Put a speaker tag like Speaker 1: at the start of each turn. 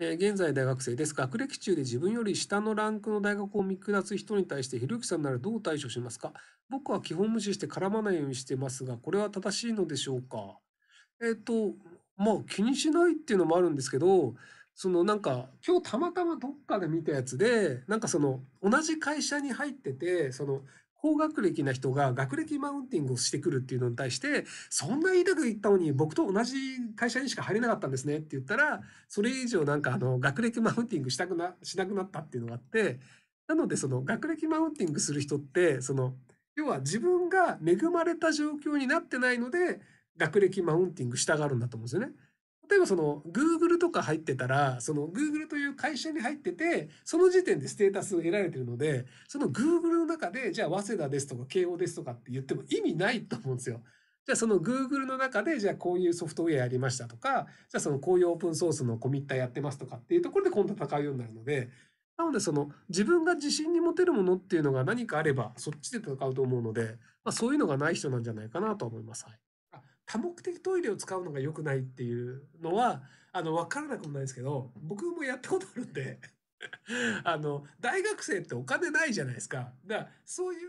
Speaker 1: え現在大学生です。学歴中で自分より下のランクの大学を見下す人に対して、ひろゆきさんならどう対処しますか僕は基本無視して絡まないようにしてますが、これは正しいのでしょうかえっ、ー、と、まあ気にしないっていうのもあるんですけど、そのなんか今日たまたまどっかで見たやつで、なんかその同じ会社に入ってて、その高学歴な人が学歴マウンティングをしてくるっていうのに対して、そんな言いたく言ったのに僕と同じ会社にしか入れなかったんですねって言ったら、それ以上なんかあの学歴マウンティングしたくな、しなくなったっていうのがあって、なのでその学歴マウンティングする人って、その、要は自分が恵まれた状況になってないので、学歴マウンティングしたがるんだと思うんですよね。例えばその Google とか入ってたら、その Google という会社に入ってて、その時点でステータスを得られてるので、その Google の中で、じゃあ早稲田ですとか慶応ですとかって言っても意味ないと思うんですよ。じゃあその Google の中で、じゃあこういうソフトウェアやりましたとか、じゃあそのこういうオープンソースのコミッターやってますとかっていうところで今度戦うようになるので、なのでその自分が自信に持てるものっていうのが何かあれば、そっちで戦うと思うので、まあ、そういうのがない人なんじゃないかなと思います。はい多目的トイレを使うのが良くないっていうのは、あの、わからなくもないですけど、僕もやったことあるんであの、大学生ってお金ないじゃないですか。だから、そういう。